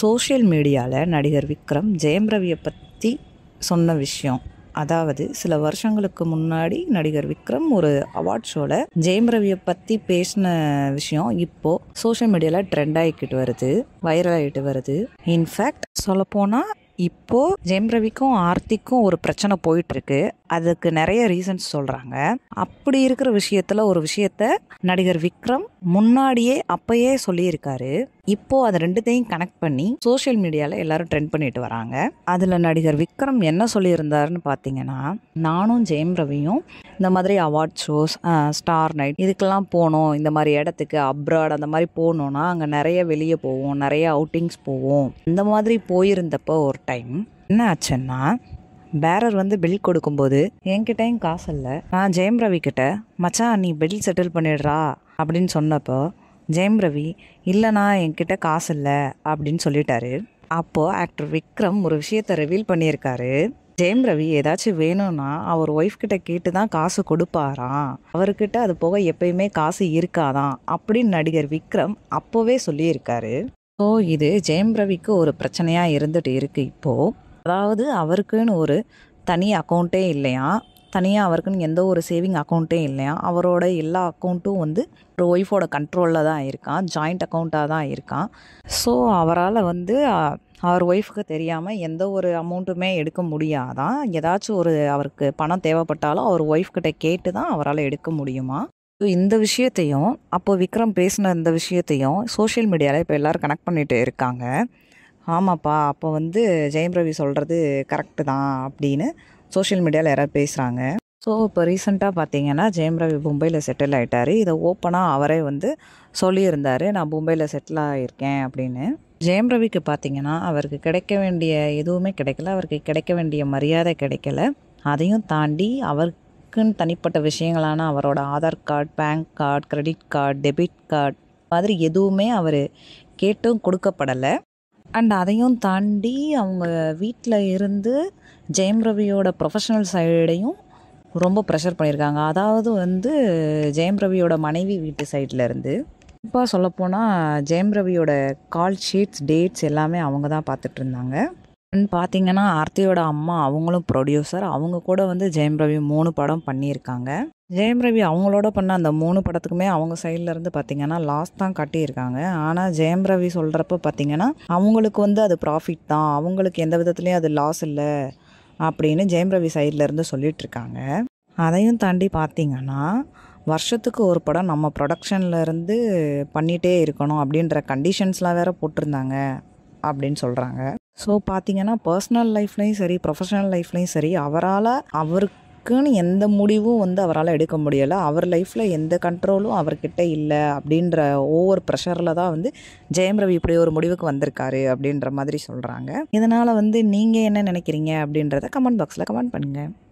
social மீடியாவில் நடிகர் விக்ரம் ஜெயம் ரவியை பற்றி சொன்ன விஷயம் அதாவது சில வருஷங்களுக்கு முன்னாடி நடிகர் விக்ரம் ஒரு அவார்ட் ஷோவில் ஜெயம் ரவியை பற்றி பேசின விஷயம் இப்போது சோஷியல் மீடியாவில் ட்ரெண்ட் ஆகிக்கிட்டு வருது வைரல் ஆகிட்டு வருது இன்ஃபேக்ட் சொல்லப்போனால் இப்போது ஜெயம் ரவிக்கும் ஆர்த்திக்கும் ஒரு பிரச்சனை போயிட்டுருக்கு அதுக்கு நிறைய ரீசன்ஸ் சொல்கிறாங்க அப்படி இருக்கிற விஷயத்தில் ஒரு விஷயத்த நடிகர் விக்ரம் முன்னாடியே அப்பயே சொல்லியிருக்காரு இப்போது அதை ரெண்டுத்தையும் கனெக்ட் பண்ணி சோஷியல் மீடியாவில் எல்லாரும் ட்ரெண்ட் பண்ணிட்டு வராங்க அதில் நடிகர் விக்ரம் என்ன சொல்லியிருந்தாருன்னு பார்த்தீங்கன்னா நானும் ஜெயம் ரவியும் இந்த மாதிரி அவார்ட் ஷோஸ் ஸ்டார் நைட் இதுக்கெல்லாம் போனோம் இந்த மாதிரி இடத்துக்கு அப்ராட் அந்த மாதிரி போனோன்னா அங்கே நிறைய வெளியே போவோம் நிறைய அவுட்டிங்ஸ் போவோம் இந்த மாதிரி போயிருந்தப்போ ஒரு டைம் என்ன ஆச்சுன்னா பேரர் வந்து பில் கொடுக்கும்போது என்கிட்டயும் காசு இல்லை நான் ஜெயம் ரவி கிட்ட மச்சான் நீ பில் செட்டில் பண்ணிடுறா அப்படின்னு சொன்னப்போ ஜெயம் ரவி இல்லைண்ணா என்கிட்ட காசு இல்லை அப்படின்னு சொல்லிட்டாரு அப்போது ஆக்டர் விக்ரம் ஒரு விஷயத்தை ரிவீல் பண்ணியிருக்காரு ஜெயம் ரவி ஏதாச்சும் வேணும்னா அவர் ஒய்ஃப் கிட்ட கேட்டு தான் காசு கொடுப்பாராம் அவர்கிட்ட அது போக எப்பயுமே காசு இருக்காதான் அப்படின்னு நடிகர் விக்ரம் அப்போவே சொல்லியிருக்காரு ஸோ இது ஜெயம் ரவிக்கு ஒரு பிரச்சனையாக இருந்துட்டு இருக்குது இப்போது அதாவது அவருக்குன்னு ஒரு தனி அக்கௌண்ட்டே இல்லையா தனியாக அவருக்குன்னு எந்த ஒரு சேவிங் அக்கௌண்ட்டே இல்லையா அவரோட எல்லா அக்கௌண்ட்டும் வந்து ஒரு ஒய்ஃபோட கண்ட்ரோலில் தான் இருக்கான் ஜாயிண்ட் அக்கௌண்ட்டாக தான் இருக்கான் ஸோ அவரால் வந்து அவர் ஒய்ஃபுக்கு தெரியாமல் எந்த ஒரு அமௌண்ட்டுமே எடுக்க முடியாதான் ஏதாச்சும் ஒரு அவருக்கு பணம் தேவைப்பட்டாலும் அவர் ஒய்ஃப்கிட்ட கேட்டு தான் அவரால் எடுக்க முடியுமா இந்த விஷயத்தையும் அப்போது விக்ரம் பேசின இந்த விஷயத்தையும் சோஷியல் மீடியாவில் இப்போ எல்லோரும் கனெக்ட் பண்ணிகிட்டு இருக்காங்க ஆமாப்பா அப்போ வந்து ஜெயம் ரவி சொல்கிறது கரெக்டு தான் அப்படின்னு சோஷியல் மீடியாவில் யாராவது பேசுகிறாங்க ஸோ இப்போ ரீசெண்டாக பார்த்தீங்கன்னா ஜெயம் ரவி மும்பையில் செட்டில் ஆகிட்டார் இதை ஓப்பனாக அவரே வந்து சொல்லியிருந்தார் நான் மும்பையில் செட்டில் ஆகியிருக்கேன் அப்படின்னு ஜெயம் ரவிக்கு பார்த்தீங்கன்னா அவருக்கு கிடைக்க வேண்டிய எதுவுமே கிடைக்கல அவருக்கு கிடைக்க வேண்டிய மரியாதை கிடைக்கல அதையும் தாண்டி அவருக்குன்னு தனிப்பட்ட விஷயங்களான அவரோட Aadhaar card bank card credit card debit card மாதிரி எதுவுமே அவர் கேட்டும் கொடுக்கப்படலை அண்ட் அதையும் தாண்டி அவங்க வீட்டில் இருந்து ஜெயம் ரவியோட ப்ரொஃபஷனல் சைடையும் ரொம்ப ப்ரெஷர் பண்ணியிருக்காங்க அதாவது வந்து ஜெயம் ரவியோட மனைவி வீட்டு சைட்லேருந்து இப்போ சொல்லப்போனால் ஜெயம் ரவியோட கால் ஷீட்ஸ் டேட்ஸ் எல்லாமே அவங்க தான் பார்த்துட்டு இருந்தாங்க அண்ட் பார்த்தீங்கன்னா ஆர்த்தியோட அம்மா அவங்களும் ப்ரொடியூசர் அவங்க கூட வந்து ஜெயம் ரவி மூணு படம் பண்ணியிருக்காங்க ஜெயம் ரவி அவங்களோட பண்ண அந்த மூணு படத்துக்குமே அவங்க சைட்லேருந்து பார்த்தீங்கன்னா லாஸ் தான் கட்டியிருக்காங்க ஆனால் ஜெயம் ரவி சொல்கிறப்ப பார்த்தீங்கன்னா அவங்களுக்கு வந்து அது ப்ராஃபிட் தான் அவங்களுக்கு எந்த விதத்துலேயும் அது லாஸ் இல்லை அப்படின்னு ஜெயம் ரவி சைட்லேருந்து சொல்லிகிட்ருக்காங்க அதையும் தாண்டி பார்த்திங்கன்னா வருஷத்துக்கு ஒரு படம் நம்ம ப்ரொடக்ஷன்லேருந்து பண்ணிகிட்டே இருக்கணும் அப்படின்ற கண்டிஷன்ஸ்லாம் வேறு போட்டிருந்தாங்க அப்படின்னு சொல்கிறாங்க ஸோ பார்த்தீங்கன்னா பர்சனல் லைஃப்லேயும் சரி ப்ரொஃபஷனல் லைஃப்லேயும் சரி அவரால் அவருக்கு இருக்குன்னு எந்த முடிவும் வந்து அவரால் எடுக்க முடியலை அவர் லைஃப்பில் எந்த கண்ட்ரோலும் அவர்கிட்ட இல்லை அப்படின்ற ஓவர் ப்ரெஷரில் தான் வந்து ஜெயம் ரவி இப்படி ஒரு முடிவுக்கு வந்திருக்காரு அப்படின்ற மாதிரி சொல்கிறாங்க இதனால் வந்து நீங்கள் என்ன நினைக்கிறீங்க அப்படின்றத கமெண்ட் பாக்ஸில் கமெண்ட் பண்ணுங்கள்